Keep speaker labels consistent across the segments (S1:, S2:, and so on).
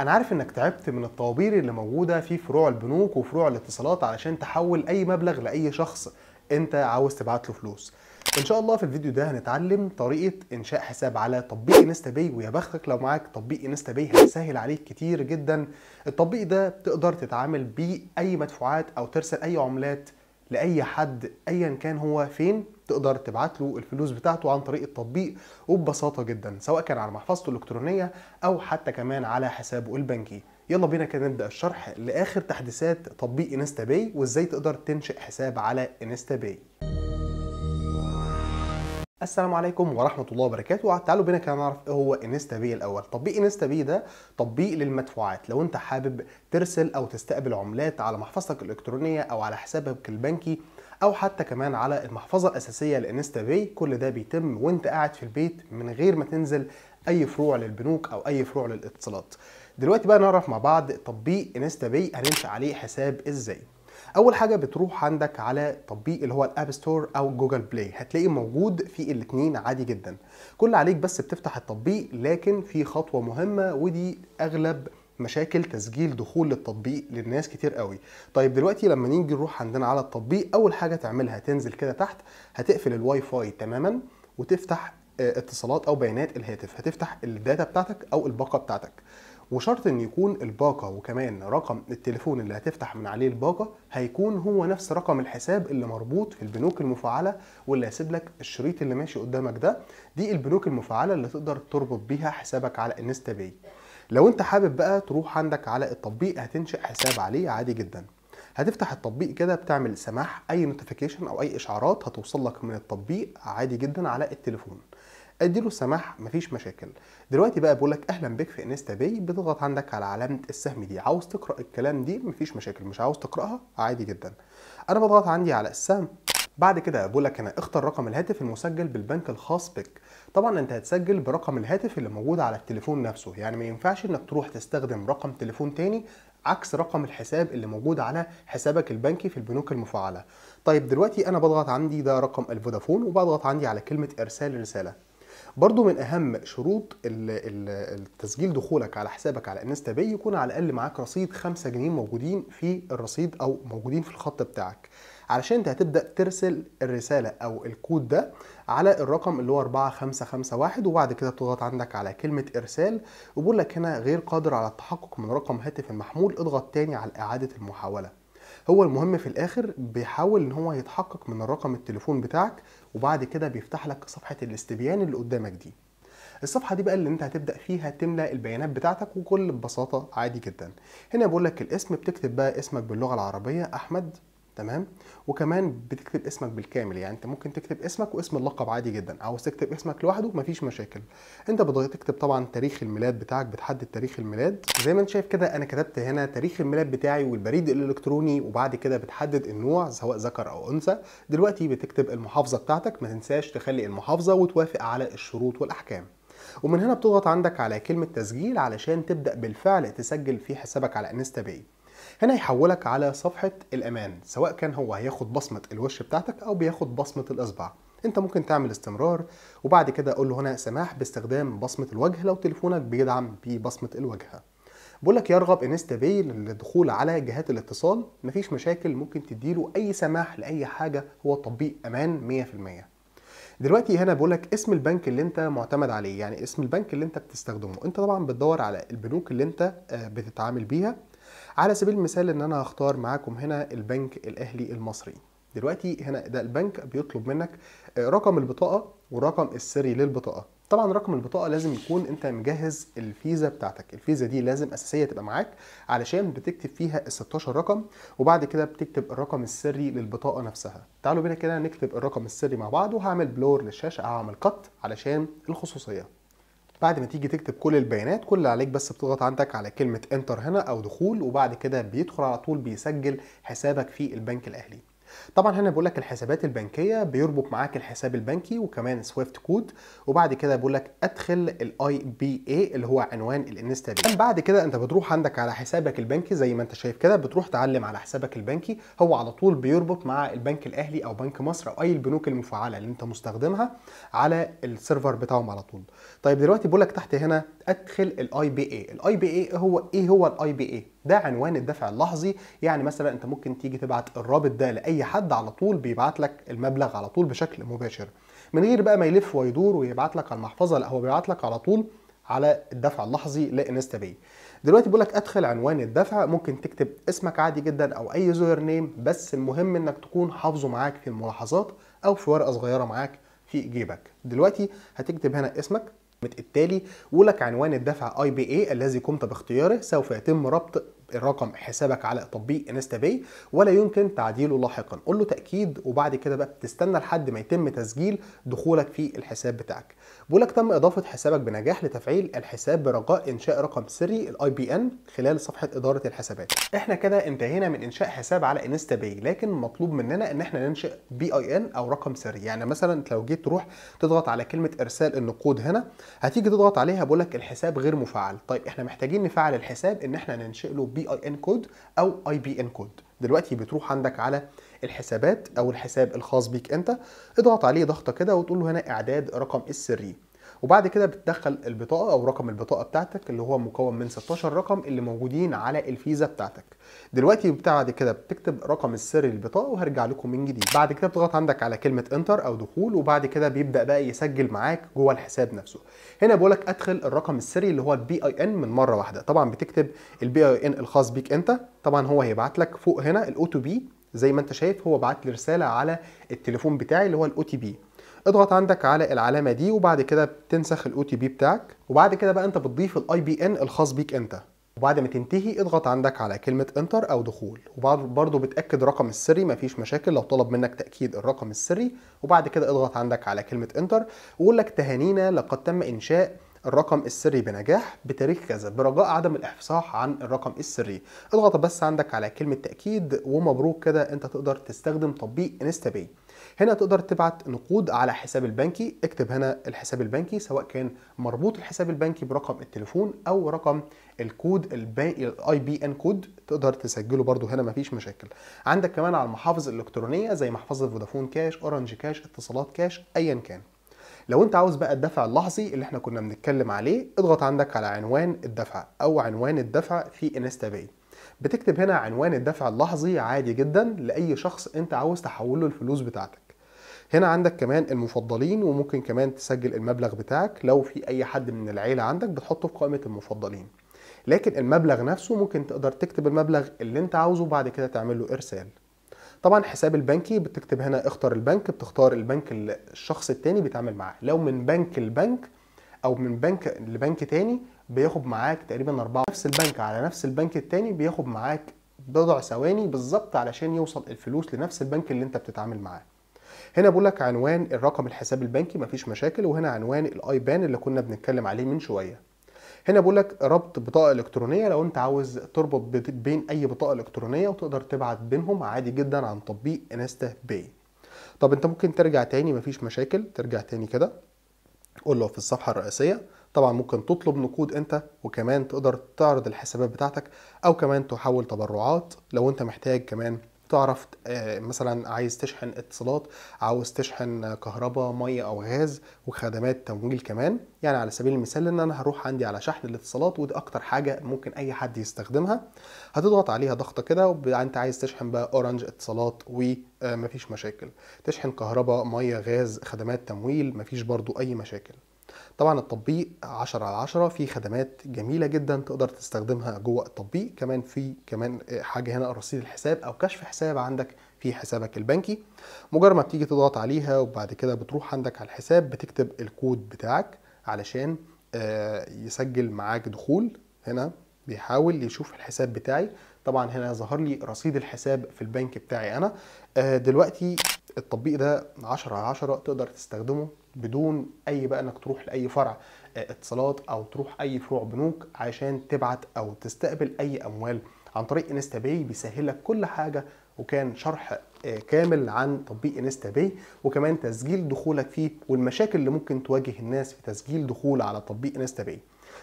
S1: انا عارف انك تعبت من الطوابير اللي موجوده في فروع البنوك وفروع الاتصالات علشان تحول اي مبلغ لاي شخص انت عاوز تبعت له فلوس ان شاء الله في الفيديو ده هنتعلم طريقه انشاء حساب على تطبيق انستا باي ويا بختك لو معاك تطبيق انستا باي هيسهل عليك كتير جدا التطبيق ده تقدر تتعامل بيه اي مدفوعات او ترسل اي عملات لاي حد ايا كان هو فين تقدر تبعت له الفلوس بتاعته عن طريق التطبيق وببساطه جدا سواء كان على محفظته الالكترونيه او حتى كمان على حسابه البنكي يلا بينا كده نبدا الشرح لاخر تحديثات تطبيق انستا باي وازاي تقدر تنشئ حساب على انستا باي السلام عليكم ورحمه الله وبركاته تعالوا بنا كده نعرف ايه هو انستا بي الاول تطبيق انستا بي ده تطبيق للمدفوعات لو انت حابب ترسل او تستقبل عملات على محفظتك الالكترونيه او على حسابك البنكي او حتى كمان على المحفظه الاساسيه لانستا بي كل ده بيتم وانت قاعد في البيت من غير ما تنزل اي فروع للبنوك او اي فروع للاتصالات دلوقتي بقى نعرف مع بعض تطبيق انستا بي هننشا عليه حساب ازاي اول حاجه بتروح عندك على تطبيق اللي هو الاب ستور او جوجل بلاي هتلاقيه موجود في الاثنين عادي جدا كل عليك بس بتفتح التطبيق لكن في خطوه مهمه ودي اغلب مشاكل تسجيل دخول للتطبيق للناس كتير قوي طيب دلوقتي لما نيجي نروح عندنا على التطبيق اول حاجه تعملها تنزل كده تحت هتقفل الواي فاي تماما وتفتح آه، اتصالات او بيانات الهاتف هتفتح الداتا بتاعتك او الباقه بتاعتك وشرط ان يكون الباقه وكمان رقم التليفون اللي هتفتح من عليه الباقه هيكون هو نفس رقم الحساب اللي مربوط في البنوك المفعله واللي هيسيب لك الشريط اللي ماشي قدامك ده دي البنوك المفعله اللي تقدر تربط بيها حسابك على انستا باي لو انت حابب بقى تروح عندك على التطبيق هتنشئ حساب عليه عادي جدا هتفتح التطبيق كده بتعمل سماح اي نوتيفيكيشن او اي اشعارات هتوصل لك من التطبيق عادي جدا على التليفون اديله السماح مفيش مشاكل دلوقتي بقى بقول لك اهلا بك في انستا باي بتضغط عندك على علامه السهم دي عاوز تقرا الكلام دي مفيش مشاكل مش عاوز تقراها عادي جدا انا بضغط عندي على السهم بعد كده بقول لك هنا اختر رقم الهاتف المسجل بالبنك الخاص بك طبعا انت هتسجل برقم الهاتف اللي موجود على التليفون نفسه يعني ما ينفعش انك تروح تستخدم رقم تليفون تاني عكس رقم الحساب اللي موجود على حسابك البنكي في البنوك المفعله طيب دلوقتي انا بضغط عندي ده رقم الفودافون وبضغط عندي على كلمه ارسال رساله برضو من اهم شروط التسجيل دخولك على حسابك على انستا باي يكون على الاقل معاك رصيد 5 جنيه موجودين في الرصيد او موجودين في الخط بتاعك علشان انت هتبدا ترسل الرساله او الكود ده على الرقم اللي هو 4551 وبعد كده تضغط عندك على كلمه ارسال وبيقول لك هنا غير قادر على التحقق من رقم هاتف المحمول اضغط تاني على اعاده المحاوله هو المهم في الاخر بيحاول ان هو يتحقق من الرقم التليفون بتاعك وبعد كده بيفتح لك صفحه الاستبيان اللي قدامك دي الصفحه دي بقى اللي انت هتبدا فيها تملى البيانات بتاعتك وكل ببساطه عادي جدا هنا بيقول لك الاسم بتكتب بقى اسمك باللغه العربيه احمد تمام وكمان بتكتب اسمك بالكامل يعني انت ممكن تكتب اسمك واسم اللقب عادي جدا عاوز تكتب اسمك لوحده مفيش مشاكل انت بتكتب طبعا تاريخ الميلاد بتاعك بتحدد تاريخ الميلاد زي ما انت شايف كده انا كتبت هنا تاريخ الميلاد بتاعي والبريد الالكتروني وبعد كده بتحدد النوع سواء ذكر او انثى دلوقتي بتكتب المحافظه بتاعتك ما تنساش تخلي المحافظه وتوافق على الشروط والاحكام ومن هنا بتضغط عندك على كلمة تسجيل علشان تبدأ بالفعل تسجل في حسابك على انستا باي هنا يحولك على صفحة الأمان سواء كان هو هياخد بصمة الوش بتاعتك أو بياخد بصمة الإصبع انت ممكن تعمل استمرار وبعد كده اقول له هنا سماح باستخدام بصمة الوجه لو تليفونك بيدعم ببصمة الواجهة بقول لك يرغب انستا باي للدخول على جهات الاتصال مفيش مشاكل ممكن تديله اي سماح لاي حاجه هو تطبيق امان 100% دلوقتي هنا بقول لك اسم البنك اللي انت معتمد عليه يعني اسم البنك اللي انت بتستخدمه انت طبعا بتدور على البنوك اللي انت آه، بتتعامل بيها على سبيل المثال ان انا هختار معاكم هنا البنك الاهلي المصري دلوقتي هنا ده البنك بيطلب منك آه، رقم البطاقه ورقم السري للبطاقه طبعا رقم البطاقه لازم يكون انت مجهز الفيزا بتاعتك الفيزا دي لازم اساسيه تبقى معاك علشان بتكتب فيها ال 16 رقم وبعد كده بتكتب الرقم السري للبطاقه نفسها تعالوا بينا كده نكتب الرقم السري مع بعض وهعمل بلور للشاشه هعمل قط علشان الخصوصيه بعد ما تيجي تكتب كل البيانات كل اللي عليك بس بتضغط عندك على كلمه انتر هنا او دخول وبعد كده بيدخل على طول بيسجل حسابك في البنك الاهلي طبعا هنا بيقول لك الحسابات البنكيه بيربط معاك الحساب البنكي وكمان سويفت كود وبعد كده بيقول لك ادخل الاي بي اي اللي هو عنوان الانستا دي بعد كده انت بتروح عندك على حسابك البنكي زي ما انت شايف كده بتروح تعلم على حسابك البنكي هو على طول بيربط مع البنك الاهلي او بنك مصر او اي البنوك المفعله اللي انت مستخدمها على السيرفر بتاعهم على طول طيب دلوقتي بيقول لك تحت هنا ادخل الاي بي اي الاي بي اي هو ايه هو الاي بي اي ده عنوان الدفع اللحظي يعني مثلا انت ممكن تيجي تبعت الرابط ده لاي حد على طول بيبعت لك المبلغ على طول بشكل مباشر من غير بقى ما يلف ويدور ويبعت لك على المحفظه لا هو بيبعت لك على طول على الدفع اللحظي لانستا باي دلوقتي بيقول لك ادخل عنوان الدفع ممكن تكتب اسمك عادي جدا او اي زوير نيم بس المهم انك تكون حافظه معاك في الملاحظات او في ورقه صغيره معاك في جيبك دلوقتي هتكتب هنا اسمك التالي ولك عنوان الدفع اي بي اي الذي قمت باختياره سوف يتم ربط الرقم حسابك على تطبيق انستا باي ولا يمكن تعديله لاحقا قول له تاكيد وبعد كده بقى بتستنى لحد ما يتم تسجيل دخولك في الحساب بتاعك بيقول لك تم اضافه حسابك بنجاح لتفعيل الحساب برجاء انشاء رقم سري الاي بي ان خلال صفحه اداره الحسابات احنا كده انتهينا من انشاء حساب على انستا باي لكن مطلوب مننا ان احنا ننشئ بي اي ان او رقم سري يعني مثلا لو جيت تروح تضغط على كلمه ارسال النقود هنا هتيجي تضغط عليها بقول لك الحساب غير مفعل طيب احنا محتاجين نفعل الحساب ان احنا ننشئ له بي اي ان كود او اي بي ان كود دلوقتي بتروح عندك على الحسابات او الحساب الخاص بيك انت اضغط عليه ضغطه كده وتقول له هنا اعداد رقم السري وبعد كده بتدخل البطاقه او رقم البطاقه بتاعتك اللي هو مكون من 16 رقم اللي موجودين على الفيزا بتاعتك دلوقتي بعد كده بتكتب رقم السري للبطاقه وهرجع لكم من جديد بعد كده بتضغط عندك على كلمه انتر او دخول وبعد كده بيبدا بقى يسجل معاك جوه الحساب نفسه هنا بيقول لك ادخل الرقم السري اللي هو البي اي ان من مره واحده طبعا بتكتب البي اي ان الخاص بيك انت طبعا هو هيبعت لك فوق هنا الاو تو بي زي ما انت شايف هو بعت لي رساله على التليفون بتاعي اللي هو الاو تي بي اضغط عندك على العلامه دي وبعد كده بتنسخ الاو تي بي بتاعك وبعد كده بقى انت بتضيف الاي بي ان الخاص بيك انت وبعد ما تنتهي اضغط عندك على كلمة انتر او دخول وبعد برضو بتأكد رقم السري مفيش مشاكل لو طلب منك تأكيد الرقم السري وبعد كده اضغط عندك على كلمة انتر وقول لك تهانينا لقد تم انشاء الرقم السري بنجاح بتاريخ كذا برجاء عدم الافصاح عن الرقم السري اضغط بس عندك على كلمه تاكيد ومبروك كده انت تقدر تستخدم تطبيق انستا باي هنا تقدر تبعت نقود على حساب البنكي اكتب هنا الحساب البنكي سواء كان مربوط الحساب البنكي برقم التليفون او رقم الكود الاي بي ان كود تقدر تسجله برده هنا مفيش مشاكل عندك كمان على المحافظ الالكترونيه زي محفظه فودافون كاش اورنج كاش اتصالات كاش ايا كان لو انت عاوز بقى الدفع اللحظي اللي احنا كنا بنتكلم عليه اضغط عندك على عنوان الدفع او عنوان الدفع في انستا باي بتكتب هنا عنوان الدفع اللحظي عادي جدا لاي شخص انت عاوز تحول له الفلوس بتاعتك هنا عندك كمان المفضلين وممكن كمان تسجل المبلغ بتاعك لو في اي حد من العيله عندك بتحطه في قائمه المفضلين لكن المبلغ نفسه ممكن تقدر تكتب المبلغ اللي انت عاوزه بعد كده تعمل له ارسال طبعا حساب البنكي بتكتب هنا اختر البنك بتختار البنك اللي الشخص التاني بيتعامل معاه لو من بنك لبنك او من بنك لبنك تاني بياخد معاك تقريبا أربعة نفس البنك على نفس البنك التاني بياخد معاك بضع ثواني بالظبط علشان يوصل الفلوس لنفس البنك اللي انت بتتعامل معاه هنا بقول لك عنوان الرقم الحساب البنكي مفيش مشاكل وهنا عنوان الايبان اللي كنا بنتكلم عليه من شويه هنا بيقول لك ربط بطاقه الكترونيه لو انت عاوز تربط بين اي بطاقه الكترونيه وتقدر تبعت بينهم عادي جدا عن تطبيق انستا باي طب انت ممكن ترجع تاني مفيش مشاكل ترجع تاني كده قول له في الصفحه الرئيسيه طبعا ممكن تطلب نقود انت وكمان تقدر تعرض الحسابات بتاعتك او كمان تحول تبرعات لو انت محتاج كمان تعرف آه، مثلا عايز تشحن اتصالات عاوز تشحن كهرباء ميه او غاز وخدمات تمويل كمان يعني على سبيل المثال ان انا هروح عندي على شحن الاتصالات ودي اكتر حاجه ممكن اي حد يستخدمها هتضغط عليها ضغطه كده وانت عايز تشحن بقى اورنج اتصالات ومفيش آه، مشاكل تشحن كهرباء ميه غاز خدمات تمويل مفيش برضو اي مشاكل طبعا التطبيق 10 على 10 فيه خدمات جميله جدا تقدر تستخدمها جوه التطبيق كمان في كمان حاجه هنا رصيد الحساب او كشف حساب عندك في حسابك البنكي مجرد ما بتيجي تضغط عليها وبعد كده بتروح عندك على الحساب بتكتب الكود بتاعك علشان آه، يسجل معاك دخول هنا بيحاول يشوف الحساب بتاعي طبعا هنا ظهر لي رصيد الحساب في البنك بتاعي انا آه، دلوقتي التطبيق ده 10 على 10 تقدر تستخدمه بدون اي بقى انك تروح لاي فرع آه، اتصالات او تروح اي فروع بنوك عشان تبعت او تستقبل اي اموال عن طريق انستا باي بيسهل لك كل حاجه وكان شرح آه، كامل عن تطبيق انستا باي وكمان تسجيل دخولك فيه والمشاكل اللي ممكن تواجه الناس في تسجيل دخول على تطبيق انستا باي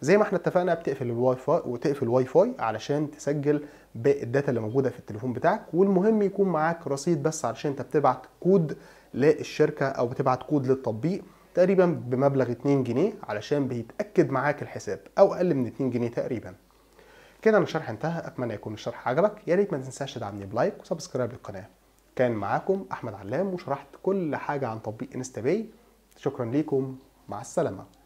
S1: زي ما احنا اتفقنا بتقفل الواي فاي وتقفل واي فاي علشان تسجل الداتا اللي موجوده في التليفون بتاعك والمهم يكون معاك رصيد بس علشان انت بتبعت كود للشركه او بتبعت كود للتطبيق تقريبا بمبلغ 2 جنيه علشان بيتاكد معاك الحساب او اقل من 2 جنيه تقريبا كده انا الشرح انتهى اتمنى يكون الشرح عجبك يا ريت ما تنساش تدعمني بلايك وسبسكرايب للقناه كان معاكم احمد علام وشرحت كل حاجه عن تطبيق انستا باي شكرا ليكم مع السلامه